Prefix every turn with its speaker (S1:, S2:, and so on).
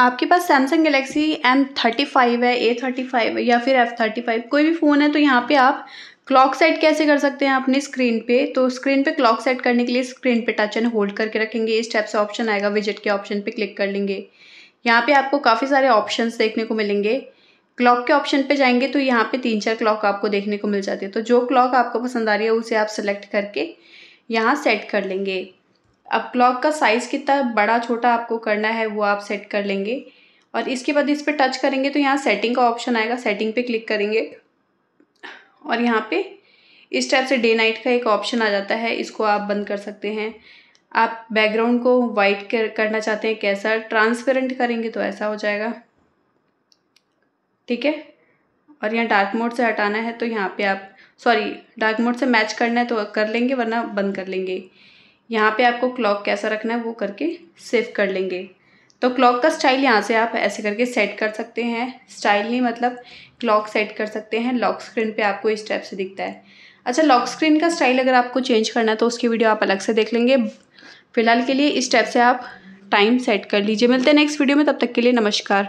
S1: आपके पास Samsung Galaxy M thirty five है ए थर्टी फाइव है या फिर एफ थर्टी फाइव कोई भी फ़ोन है तो यहाँ पे आप क्लॉक सेट कैसे कर सकते हैं अपने स्क्रीन पे तो स्क्रीन पे क्लॉक सेट करने के लिए स्क्रीन पे टच एंड होल्ड करके रखेंगे इस टाइप से ऑप्शन आएगा विजिट के ऑप्शन पे क्लिक कर लेंगे यहाँ पे आपको काफ़ी सारे ऑप्शंस देखने को मिलेंगे क्लॉक के ऑप्शन पे जाएंगे तो यहाँ पे तीन चार क्लॉक आपको देखने को मिल जाती है तो जो क्लॉक आपको पसंद आ रही है उसे आप सेलेक्ट करके यहाँ सेट कर लेंगे अब क्लॉक का साइज़ कितना बड़ा छोटा आपको करना है वो आप सेट कर लेंगे और इसके बाद इस पर टच करेंगे तो यहाँ सेटिंग का ऑप्शन आएगा सेटिंग पे क्लिक करेंगे और यहाँ पे इस टाइप से डे नाइट का एक ऑप्शन आ जाता है इसको आप बंद कर सकते हैं आप बैकग्राउंड को वाइट कर, करना चाहते हैं कैसा ट्रांसपेरेंट करेंगे तो ऐसा हो जाएगा ठीक है और यहाँ डार्क मोड से हटाना है तो यहाँ पे आप सॉरी डार्क मोड से मैच करना है तो कर लेंगे वरना बंद कर लेंगे यहाँ पे आपको क्लॉक कैसा रखना है वो करके सेव कर लेंगे तो क्लॉक का स्टाइल यहाँ से आप ऐसे करके सेट कर सकते हैं स्टाइल ही मतलब क्लॉक सेट कर सकते हैं लॉक स्क्रीन पे आपको इस टाइप से दिखता है अच्छा लॉक स्क्रीन का स्टाइल अगर आपको चेंज करना है तो उसकी वीडियो आप अलग से देख लेंगे फिलहाल के लिए इस टाइप से आप टाइम सेट कर लीजिए मिलते हैं नेक्स्ट वीडियो में तब तक के लिए नमस्कार